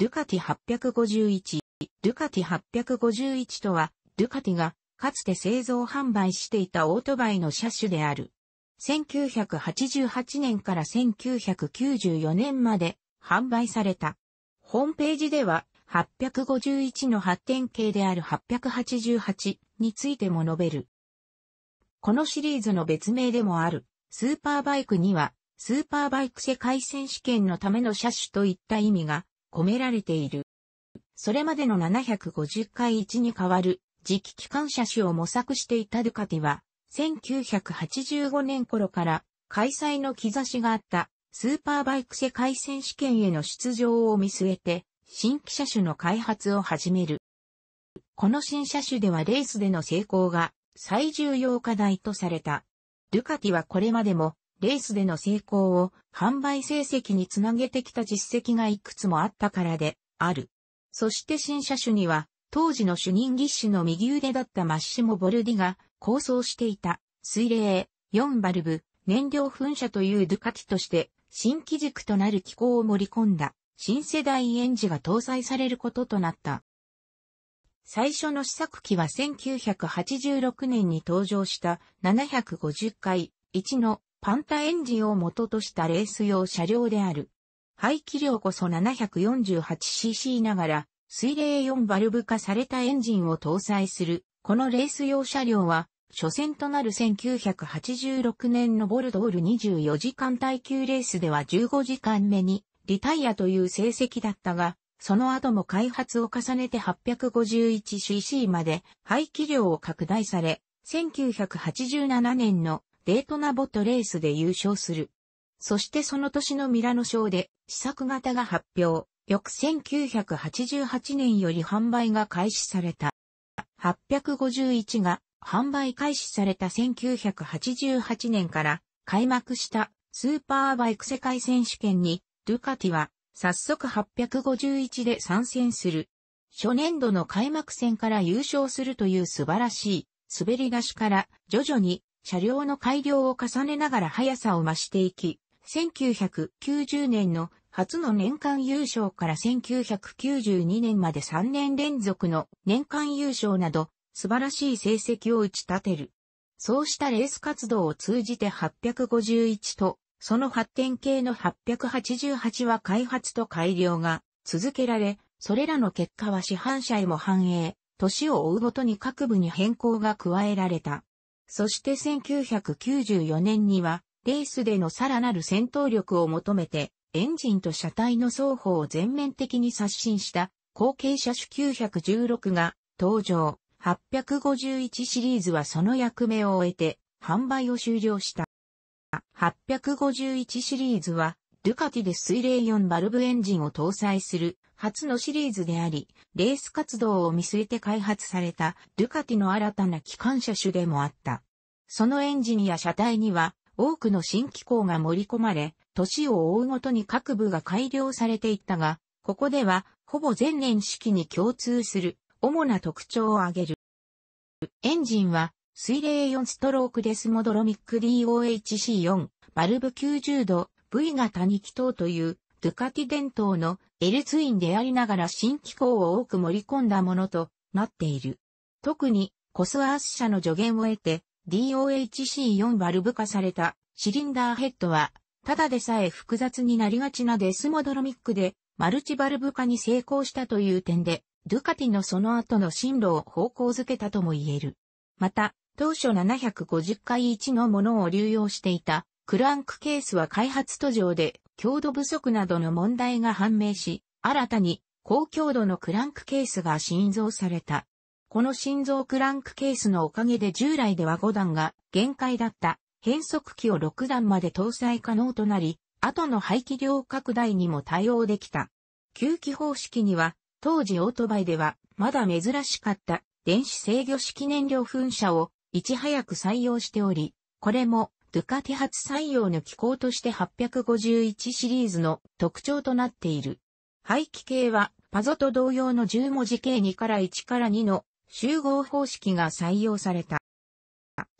ドゥカティ851。ゥカティ851とは、ドゥカティが、かつて製造販売していたオートバイの車種である。1988年から1994年まで販売された。ホームページでは、851の発展形である888についても述べる。このシリーズの別名でもある、スーパーバイクには、スーパーバイク世界選手権のための車種といった意味が込められている。それまでの750回1に代わる次期機関車種を模索していたドゥカティは、1985年頃から開催の兆しがあったスーパーバイク世界選手権への出場を見据えて、新規車種の開発を始める。この新車種ではレースでの成功が最重要課題とされた。ドゥカティはこれまでもレースでの成功を販売成績につなげてきた実績がいくつもあったからである。そして新車種には、当時の主任技師の右腕だったマッシモ・ボルディが構想していた水冷4バルブ燃料噴射というドゥカティとして新機軸となる機構を盛り込んだ新世代エンジンが搭載されることとなった。最初の試作機は1986年に登場した750回1のパンタエンジンを元としたレース用車両である。排気量こそ 748cc ながら、水冷4バルブ化されたエンジンを搭載する、このレース用車両は、初戦となる1986年のボルドール24時間耐久レースでは15時間目にリタイアという成績だったが、その後も開発を重ねて 851cc まで排気量を拡大され、1987年のデートナボトレースで優勝する。そしてその年のミラノ賞で、試作型が発表。翌1988年より販売が開始された。851が販売開始された1988年から開幕したスーパーバイク世界選手権にドゥカティは早速851で参戦する。初年度の開幕戦から優勝するという素晴らしい滑り出しから徐々に車両の改良を重ねながら速さを増していき、1990年の初の年間優勝から1992年まで3年連続の年間優勝など素晴らしい成績を打ち立てる。そうしたレース活動を通じて851と、その発展系の888は開発と改良が続けられ、それらの結果は市販車へも反映、年を追うごとに各部に変更が加えられた。そして1994年には、レースでのさらなる戦闘力を求めて、エンジンと車体の双方を全面的に刷新した後継車種916が登場。851シリーズはその役目を終えて販売を終了した。851シリーズは、ドゥカティで水冷4バルブエンジンを搭載する初のシリーズであり、レース活動を見据えて開発されたドゥカティの新たな機関車種でもあった。そのエンジンや車体には多くの新機構が盛り込まれ、年を追うごとに各部が改良されていったが、ここではほぼ前年式に共通する主な特徴を挙げる。エンジンは水冷4ストロークデスモドロミック DOHC4 バルブ90度 V 型2気筒というドゥカティ伝統の L ツインでありながら新機構を多く盛り込んだものとなっている。特にコスアース社の助言を得て DOHC4 バルブ化されたシリンダーヘッドはただでさえ複雑になりがちなデスモドロミックでマルチバルブ化に成功したという点でドゥカティのその後の進路を方向づけたとも言える。また、当初750回1のものを流用していたクランクケースは開発途上で強度不足などの問題が判明し、新たに高強度のクランクケースが新造された。この心臓クランクケースのおかげで従来では5段が限界だった変速機を6段まで搭載可能となり、後の排気量拡大にも対応できた。吸気方式には、当時オートバイではまだ珍しかった電子制御式燃料噴射をいち早く採用しており、これもドゥカティ初採用の機構として851シリーズの特徴となっている。排気系は、パゾと同様の10文字系2から1から2の集合方式が採用された。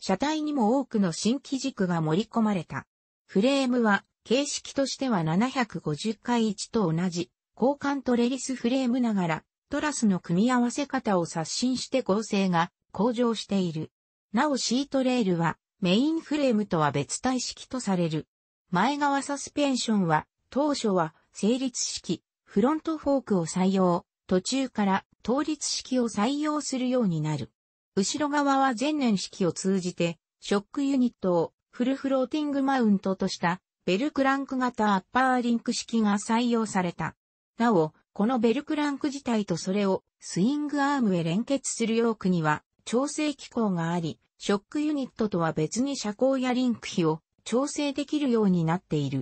車体にも多くの新機軸が盛り込まれた。フレームは、形式としては750回1と同じ、交換トレリスフレームながら、トラスの組み合わせ方を刷新して剛成が向上している。なおシートレールは、メインフレームとは別体式とされる。前側サスペンションは、当初は成立式、フロントフォークを採用、途中から倒立式を採用するようになる。後ろ側は前年式を通じて、ショックユニットをフルフローティングマウントとしたベルクランク型アッパーリンク式が採用された。なお、このベルクランク自体とそれをスイングアームへ連結するヨーには調整機構があり、ショックユニットとは別に車高やリンク比を調整できるようになっている。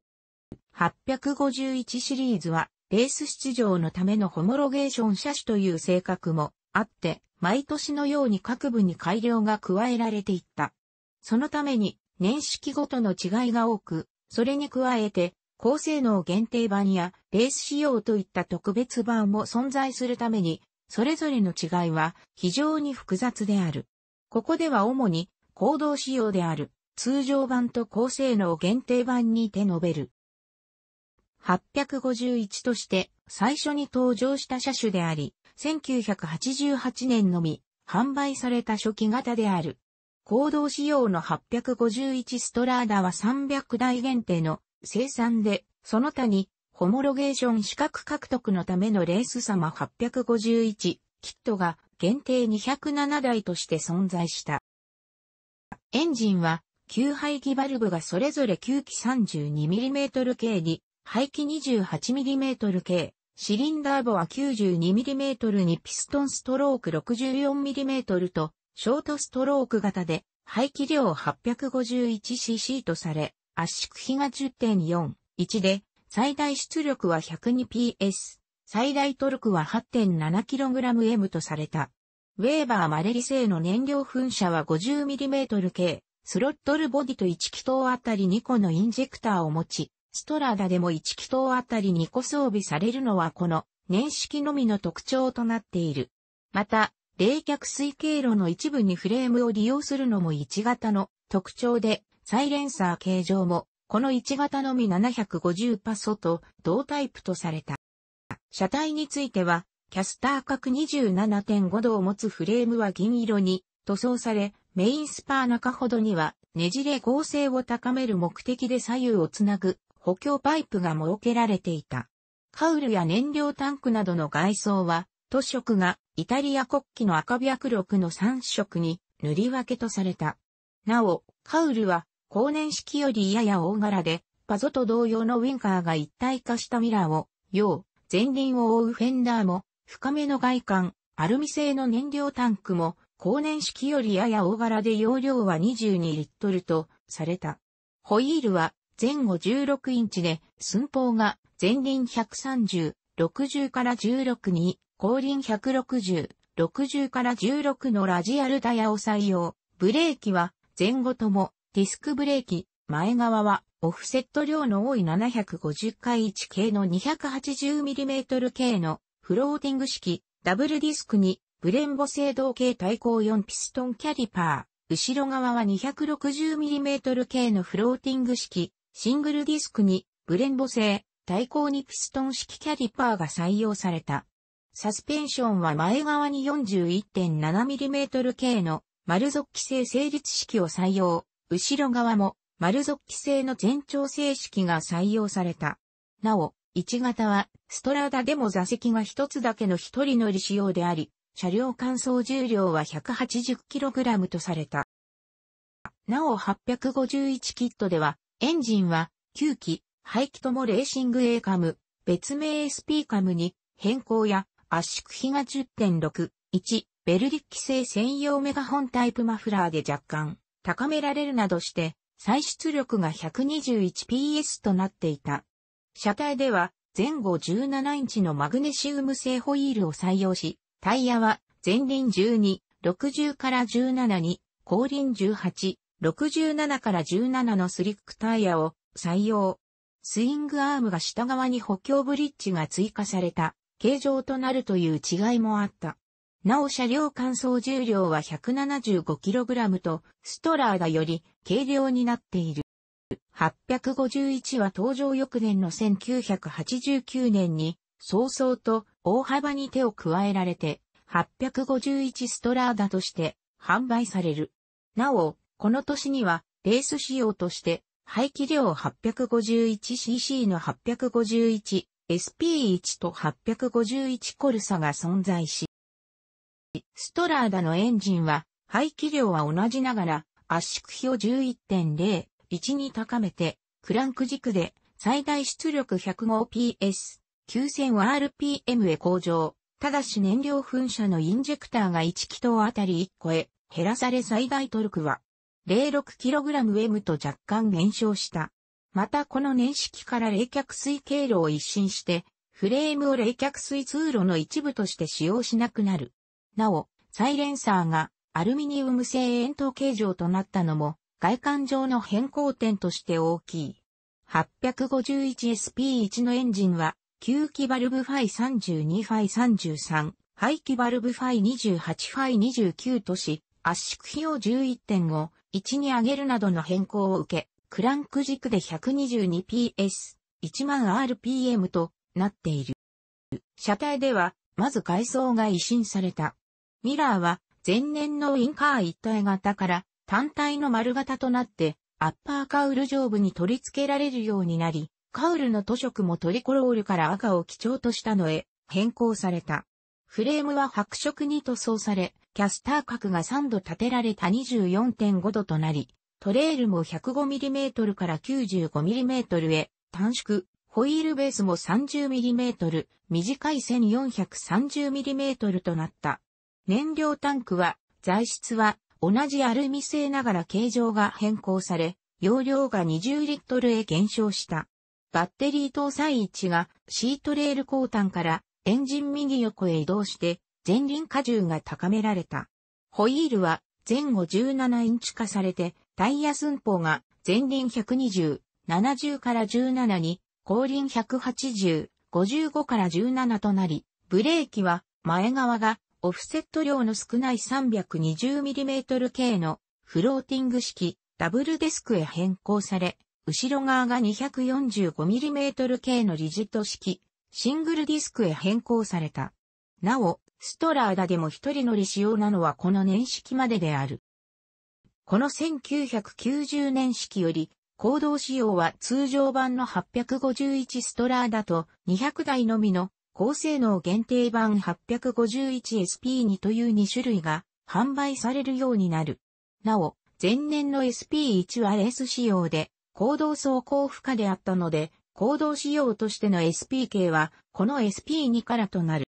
851シリーズは、レース出場のためのホモロゲーション車種という性格もあって、毎年のように各部に改良が加えられていった。そのために、年式ごとの違いが多く、それに加えて、高性能限定版やレース仕様といった特別版も存在するために、それぞれの違いは非常に複雑である。ここでは主に行動仕様である通常版と高性能限定版にて述べる。851として最初に登場した車種であり、1988年のみ販売された初期型である。行動仕様の851ストラーダは300台限定の生産で、その他にホモロゲーション資格獲得のためのレース様851キットが限定207台として存在した。エンジンは、吸排気バルブがそれぞれ9機 32mm 系に、排気 28mm 系、シリンダーボア 92mm にピストンストローク 64mm と、ショートストローク型で、排気量 851cc とされ、圧縮比が10.41で、最大出力は 102PS。最大トルクは 8.7kgm とされた。ウェーバーマレリ製の燃料噴射は 50mm 系、スロットルボディと1気筒あたり2個のインジェクターを持ち、ストラダでも1気筒あたり2個装備されるのはこの年式のみの特徴となっている。また、冷却水経路の一部にフレームを利用するのも1型の特徴で、サイレンサー形状も、この1型のみ750パソと同タイプとされた。車体については、キャスター角27.5度を持つフレームは銀色に塗装され、メインスパー中ほどには、ねじれ合成を高める目的で左右をつなぐ補強パイプが設けられていた。カウルや燃料タンクなどの外装は、塗色がイタリア国旗の赤白緑の3色に塗り分けとされた。なお、カウルは、後年式よりやや大柄で、パゾと同様のウィンカーが一体化したミラーを、用、前輪を覆うフェンダーも、深めの外観、アルミ製の燃料タンクも、後年式よりやや大柄で容量は22リットルとされた。ホイールは前後16インチで、寸法が前輪130、60から16に、後輪160、60から16のラジアルタヤを採用。ブレーキは前後ともディスクブレーキ、前側はオフセット量の多い750回1系の 280mm 系のフローティング式ダブルディスクにブレンボ制動系対抗4ピストンキャリパー。後ろ側は 260mm 系のフローティング式シングルディスクにブレンボ製対抗2ピストン式キャリパーが採用された。サスペンションは前側に 41.7mm 系の丸属規制成立式を採用。後ろ側も丸属規制の前兆正式が採用された。なお、1型は、ストラダでも座席が一つだけの一人乗り仕様であり、車両乾燥重量は 180kg とされた。なお851キットでは、エンジンは9機、排気ともレーシング A カム、別名 SP カムに変更や圧縮比が10.6、1、ベルリック製専用メガホンタイプマフラーで若干高められるなどして再出力が 121PS となっていた。車体では前後17インチのマグネシウム製ホイールを採用し、タイヤは前輪12、60から17に、後輪18、67から17のスリックタイヤを採用。スイングアームが下側に補強ブリッジが追加された形状となるという違いもあった。なお車両乾燥重量は 175kg と、ストラーダより軽量になっている。851は登場翌年の1989年に、早々と大幅に手を加えられて、851ストラーダとして販売される。なお、この年には、レース仕様として、排気量 851cc の 851SP1 と851コルサが存在し、ストラーダのエンジンは、排気量は同じながら、圧縮比を11.0、1に高めて、クランク軸で最大出力 105PS、9000rpm へ向上。ただし燃料噴射のインジェクターが1気筒あたり1個へ減らされ最大トルクは 06kgm と若干減少した。またこの年式から冷却水経路を一新して、フレームを冷却水通路の一部として使用しなくなる。なお、サイレンサーがアルミニウム製円筒形状となったのも外観上の変更点として大きい。851SP1 のエンジンは、吸気バルブファイ32ファイ33、排気バルブファイ28ファイ29とし、圧縮比を11.5、1に上げるなどの変更を受け、クランク軸で 122PS、10000rpm となっている。車体では、まず外装が一新された。ミラーは前年のインカー一体型から単体の丸型となってアッパーカウル上部に取り付けられるようになり、カウルの塗色もトリコロールから赤を基調としたのへ変更された。フレームは白色に塗装され、キャスター角が3度立てられた24.5度となり、トレールも 105mm から 95mm へ短縮、ホイールベースも 30mm、短い 1430mm となった。燃料タンクは、材質は同じアルミ製ながら形状が変更され、容量が20リットルへ減少した。バッテリー搭載位置がシートレール後端からエンジン右横へ移動して前輪荷重が高められた。ホイールは前後17インチ化されてタイヤ寸法が前輪120、70から17に後輪180、55から17となり、ブレーキは前側がオフセット量の少ない 320mm 系のフローティング式ダブルデスクへ変更され、後ろ側が 245mm 系のリジット式シングルディスクへ変更された。なお、ストラーダでも一人乗り仕様なのはこの年式までである。この1990年式より、行動仕様は通常版の851ストラーダと200台のみの高性能限定版 851SP2 という2種類が販売されるようになる。なお、前年の SP1 は S 仕様で、行動走行負荷であったので、行動仕様としての SP 系は、この SP2 からとなる。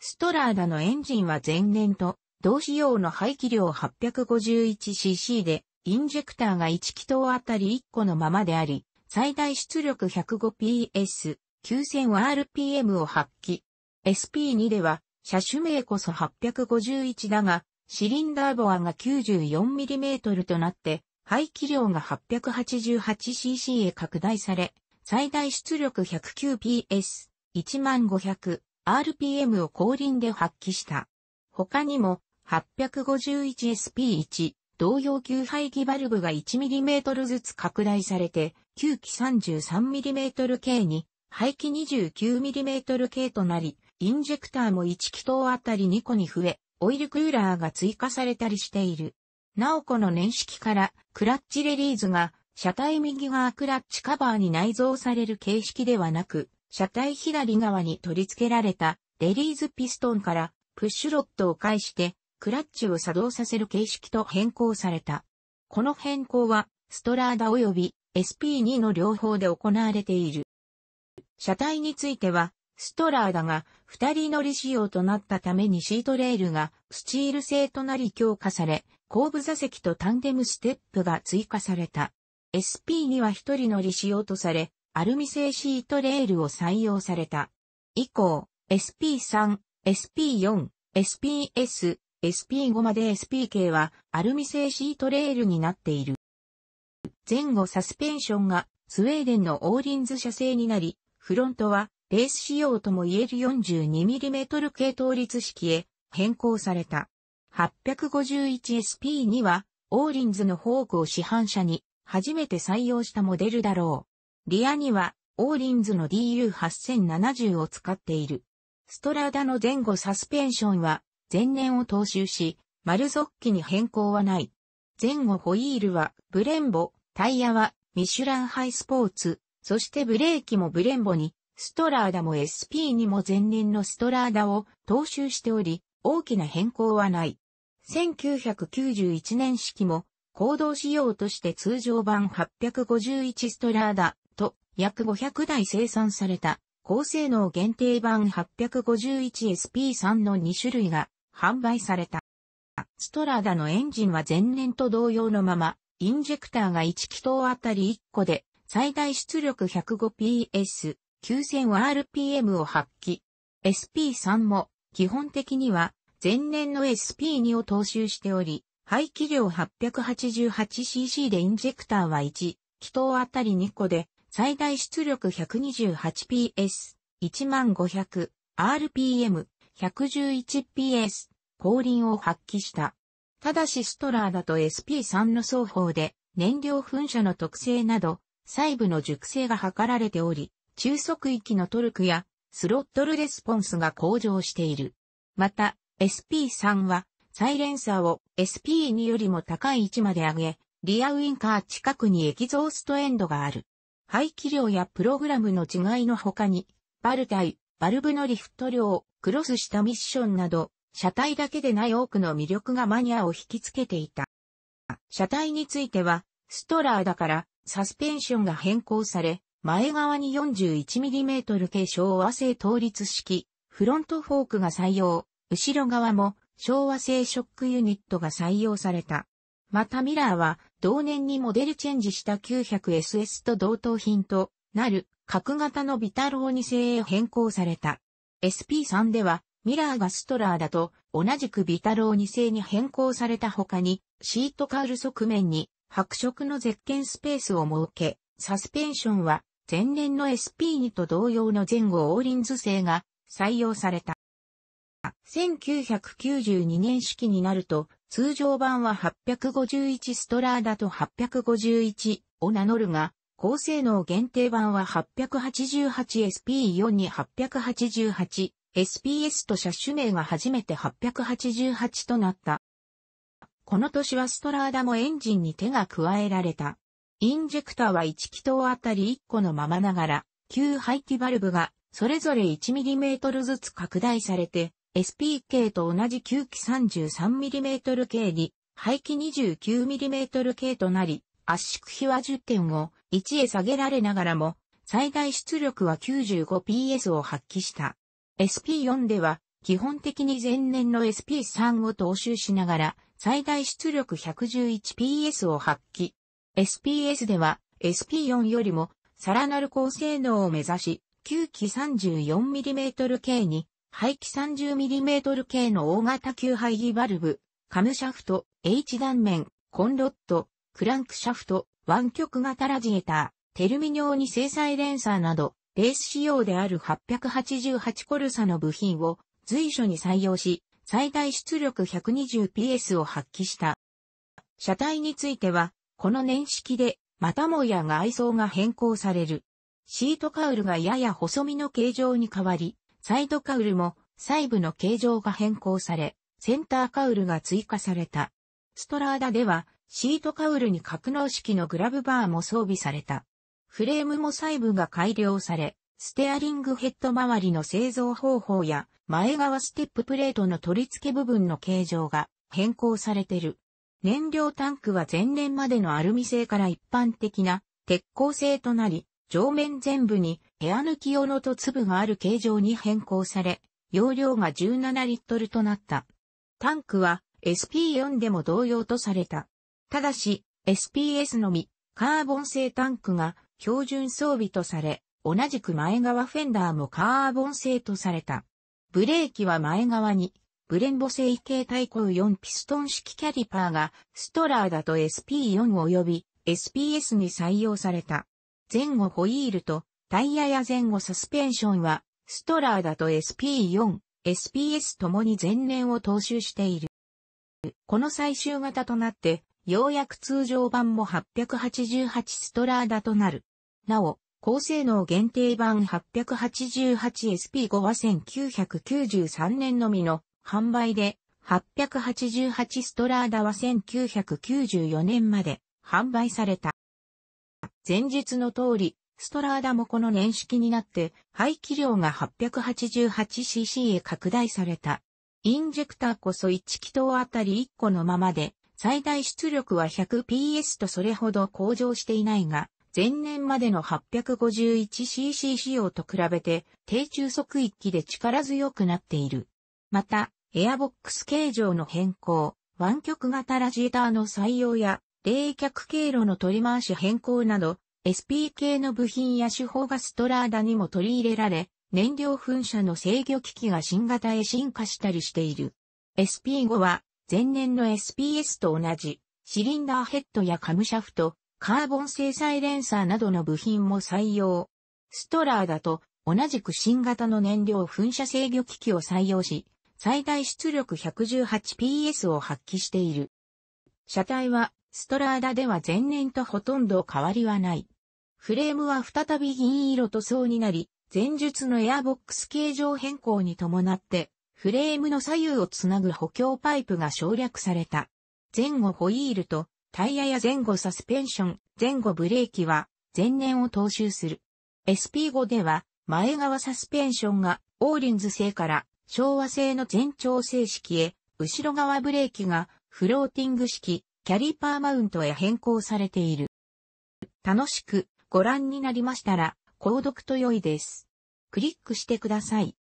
ストラーダのエンジンは前年と、同仕様の排気量 851cc で、インジェクターが1気筒あたり1個のままであり、最大出力 105PS、9000rpm を発揮。SP2 では、車種名こそ851だが、シリンダーボアが 94mm となって、排気量が 888cc へ拡大され、最大出力 109PS、1500rpm を後輪で発揮した。他にも、851SP1、同様級排気バルブが 1mm ずつ拡大されて、9機 33mm 系に排気 29mm 系となり、インジェクターも1気筒あたり2個に増え、オイルクーラーが追加されたりしている。なおこの年式から、クラッチレリーズが、車体右側クラッチカバーに内蔵される形式ではなく、車体左側に取り付けられたレリーズピストンからプッシュロットを介してクラッチを作動させる形式と変更された。この変更はストラーダ及び SP2 の両方で行われている。車体については、ストラーダが二人乗り仕様となったためにシートレールがスチール製となり強化され、後部座席とタンデムステップが追加された。SP には一人乗り仕様とされ、アルミ製シートレールを採用された。以降、SP3、SP4、SPS、SP5 まで SPK はアルミ製シートレールになっている。前後サスペンションがスウェーデンのオーリンズ社製になり、フロントはレース仕様とも言える 42mm 系統率式へ変更された。851SP には、オーリンズのフォークを市販車に初めて採用したモデルだろう。リアには、オーリンズの DU8070 を使っている。ストラダの前後サスペンションは前年を踏襲し、丸ゾッキに変更はない。前後ホイールはブレンボ、タイヤはミシュランハイスポーツ、そしてブレーキもブレンボに、ストラーダも SP にも前年のストラーダを踏襲しており、大きな変更はない。1991年式も、行動仕様として通常版851ストラーダと約500台生産された高性能限定版 851SP3 の2種類が販売された。ストラーダのエンジンは前年と同様のまま、インジェクターが1気筒あたり1個で最大出力 105PS、9000rpm を発揮。SP3 も基本的には前年の SP2 を踏襲しており、排気量 888cc でインジェクターは1、気筒あたり2個で最大出力 128PS、1500、RPM、111PS、後輪を発揮した。ただしストラーだと SP3 の双方で燃料噴射の特性など細部の熟成が図られており、中速域のトルクやスロットルレスポンスが向上している。また、SP3 はサイレンサーを SP2 よりも高い位置まで上げ、リアウインカー近くにエキゾーストエンドがある。排気量やプログラムの違いの他に、バルタイ、バルブのリフト量、クロスしたミッションなど、車体だけでない多くの魅力がマニアを引きつけていた。車体については、ストラーだから、サスペンションが変更され、前側に 41mm 系昭和製倒立式、フロントフォークが採用、後ろ側も昭和製ショックユニットが採用された。またミラーは同年にモデルチェンジした 900SS と同等品となる角型のビタロー2製へ変更された。SP3 ではミラーがストラーだと同じくビタロー2製に変更された他にシートカウル側面に白色のゼッケンスペースを設け、サスペンションは前年の SP2 と同様の前後オーリンズ製が採用された。1992年式になると、通常版は851ストラーダと851を名乗るが、高性能限定版は 888SP4 に 888SPS と車種名が初めて888となった。この年はストラーダもエンジンに手が加えられた。インジェクタは1気筒あたり1個のままながら、旧排気バルブがそれぞれ 1mm ずつ拡大されて、SPK と同じ9気 33mm 系に、排気 29mm 系となり、圧縮比は10点を1へ下げられながらも、最大出力は 95PS を発揮した。SP4 では、基本的に前年の SP3 を踏襲しながら、最大出力 111PS を発揮。SPS では SP4 よりもさらなる高性能を目指し、9機 34mm 系に、排気 30mm 系の大型級排気バルブ、カムシャフト、H 断面、コンロット、クランクシャフト、湾曲型ラジエーター、テルミ尿に制裁連鎖など、レース仕様である888コルサの部品を随所に採用し、最大出力 120PS を発揮した。車体については、この年式で、またもや外装が変更される。シートカウルがやや細身の形状に変わり、サイドカウルも細部の形状が変更され、センターカウルが追加された。ストラーダでは、シートカウルに格納式のグラブバーも装備された。フレームも細部が改良され、ステアリングヘッド周りの製造方法や前側ステッププレートの取り付け部分の形状が変更されてる。燃料タンクは前年までのアルミ製から一般的な鉄鋼製となり、上面全部にエア抜き用のと粒がある形状に変更され、容量が17リットルとなった。タンクは SP4 でも同様とされた。ただし、SPS のみ、カーボン製タンクが標準装備とされ、同じく前側フェンダーもカーボン製とされた。ブレーキは前側に、ブレンボ製形対抗4ピストン式キャリパーが、ストラーだと SP4 及び SPS に採用された。前後ホイールとタイヤや前後サスペンションは、ストラーだと SP4、SPS ともに前年を踏襲している。この最終型となって、ようやく通常版も888ストラーダとなる。なお、高性能限定版 888SP5 は1993年のみの販売で、888ストラーダは1994年まで販売された。前述の通り、ストラーダもこの年式になって排気量が 888cc へ拡大された。インジェクターこそ1気筒あたり1個のままで、最大出力は 100PS とそれほど向上していないが、前年までの 851cc 仕様と比べて低中速域で力強くなっている。また、エアボックス形状の変更、湾曲型ラジエーターの採用や冷却経路の取り回し変更など、SP 系の部品や手法がストラーダにも取り入れられ、燃料噴射の制御機器が新型へ進化したりしている。SP5 は前年の SPS と同じ、シリンダーヘッドやカムシャフト、カーボン製サイレンサーなどの部品も採用。ストラーだと同じく新型の燃料噴射制御機器を採用し、最大出力 118PS を発揮している。車体はストラーダでは前年とほとんど変わりはない。フレームは再び銀色塗装になり、前述のエアボックス形状変更に伴って、フレームの左右をつなぐ補強パイプが省略された。前後ホイールとタイヤや前後サスペンション、前後ブレーキは前年を踏襲する。SP5 では前側サスペンションがオーリンズ製から昭和製の前兆正式へ、後ろ側ブレーキがフローティング式キャリパーマウントへ変更されている。楽しくご覧になりましたら、購読と良いです。クリックしてください。